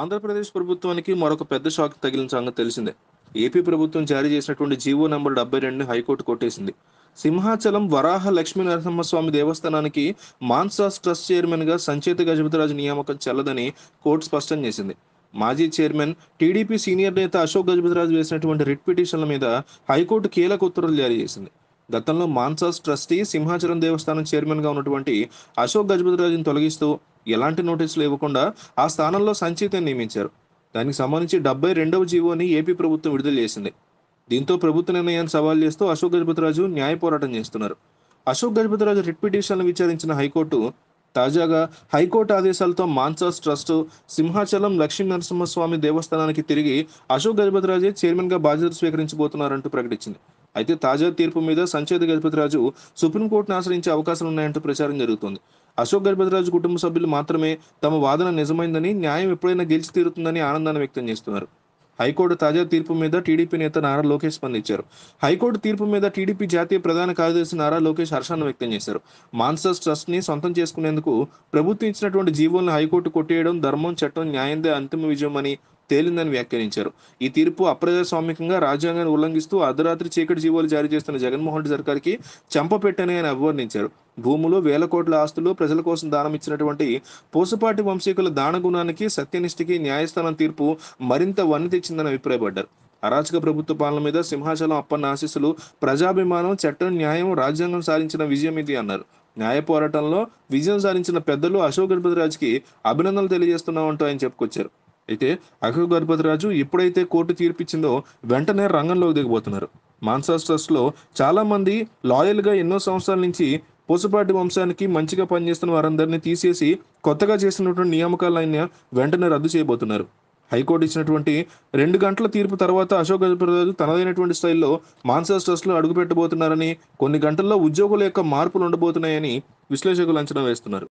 ఆంధ్రప్రదేశ్ ప్రభుత్వానికి మరొక పెద్ద షాక్ తగిలిన సంగతి తెలిసిందే ఏపీ ప్రభుత్వం జారీ చేసినటువంటి జీవో నంబర్ డెబ్బై రెండు హైకోర్టు కొట్టేసింది సింహాచలం వరాహ లక్ష్మీ నరసింహస్వామి దేవస్థానానికి మాన్సాస్ ట్రస్ట్ చైర్మన్ గా సంచేత గజపతిరాజు నియామకం చెల్లదని కోర్టు స్పష్టం చేసింది మాజీ చైర్మన్ టీడీపీ సీనియర్ నేత అశోక్ గజపతిరాజు వేసినటువంటి రిట్ పిటిషన్ల మీద హైకోర్టు కీలక ఉత్తర్వులు జారీ చేసింది గతంలో మాన్సాస్ ట్రస్టీ సింహాచలం దేవస్థానం చైర్మన్గా ఉన్నటువంటి అశోక్ గజపతిరాజును తొలగిస్తూ ఎలాంటి నోటీసులు ఇవ్వకుండా ఆ స్థానంలో సంచితని నియమించారు దానికి సంబంధించి డెబ్బై రెండవ జీవోని ఏపీ ప్రభుత్వం విడుదల చేసింది దీంతో ప్రభుత్వ నిర్ణయాన్ని సవాల్ చేస్తూ అశోక్ గజపతిరాజు న్యాయ పోరాటం చేస్తున్నారు అశోక్ గజపతిరాజు రిట్ పిటిషన్ను విచారించిన హైకోర్టు తాజాగా హైకోర్టు ఆదేశాలతో మాన్సాస్ ట్రస్ట్ సింహాచలం లక్ష్మీ నరసింహస్వామి దేవస్థానానికి తిరిగి అశోక్ గజపతిరాజే గా బాధ్యతలు స్వీకరించబోతున్నారంటూ ప్రకటించింది అయితే తాజా తీర్పు మీద సంచేత గజపతిరాజు సుప్రీంకోర్టును ఆశ్రయించే అవకాశాలు ఉన్నాయంటూ ప్రచారం జరుగుతోంది అశోక్ గజపతిరాజు కుటుంబ సభ్యులు మాత్రమే తమ వాదన నిజమైందని న్యాయం ఎప్పుడైనా గెలిచి తీరుతుందని ఆనందాన్ని వ్యక్తం చేస్తున్నారు హైకోర్టు తాజా తీర్పు మీద టీడీపీ నేత నారా లోకేష్ స్పందించారు హైకోర్టు తీర్పు మీద టీడీపీ జాతీయ ప్రధాన కార్యదర్శి నారా లోకేష్ హర్షాన్ని వ్యక్తం చేశారు మాన్సర్స్ ట్రస్ట్ ని సొంతం చేసుకునేందుకు ప్రభుత్వం ఇచ్చినటువంటి జీవోలను హైకోర్టు కొట్టేయడం ధర్మం చట్టం న్యాయందే అంతిమ విజయం అని తేలిందని వ్యాఖ్యానించారు ఈ తీర్పు అప్రజాస్వామికంగా రాజ్యాంగాన్ని ఉల్లంఘిస్తూ అర్ధరాత్రి చీకటి జీవోలు జారీ చేస్తున్న జగన్మోహన్ రెడ్డి సర్కార్కి చంపపెట్టని ఆయన అభివర్ణించారు భూములు వేల కోట్ల ఆస్తులు ప్రజల కోసం దానం ఇచ్చినటువంటి పూసపాటి వంశీకుల దానగుణానికి సత్యనిష్ఠకి న్యాయస్థానం తీర్పు మరింత వన్నె తెచ్చిందని అభిప్రాయపడ్డారు అరాచక ప్రభుత్వ పాలన మీద సింహాచలం అప్పన్న ఆశీస్సులు ప్రజాభిమానం చట్టం న్యాయం రాజ్యాంగం సాధించిన విజయం ఇది అన్నారు న్యాయ పోరాటంలో విజయం సాధించిన పెద్దలు అశోక్ గణపతి రాజుకి అభినందనలు తెలియజేస్తున్నామంటూ ఆయన చెప్పుకొచ్చారు అయితే అఖిల్ రాజు ఎప్పుడైతే కోర్టు తీర్పిచ్చిందో వెంటనే రంగంలోకి దిగబోతున్నారు మాన్సాస్ ట్రస్ట్లో చాలామంది లాయల్గా ఎన్నో సంవత్సరాల నుంచి పూసపాటి వంశానికి మంచిగా పనిచేస్తున్న వారందరినీ తీసేసి కొత్తగా చేసినటువంటి నియామకాలైన వెంటనే రద్దు చేయబోతున్నారు హైకోర్టు ఇచ్చినటువంటి రెండు గంటల తీర్పు తర్వాత అశోక్ గజపతిరాజు తనదైనటువంటి స్టైల్లో మాన్సాస్ ట్రస్ట్లో అడుగుపెట్టబోతున్నారని కొన్ని గంటల్లో ఉద్యోగుల యొక్క మార్పులు ఉండబోతున్నాయని విశ్లేషకులు అంచనా వేస్తున్నారు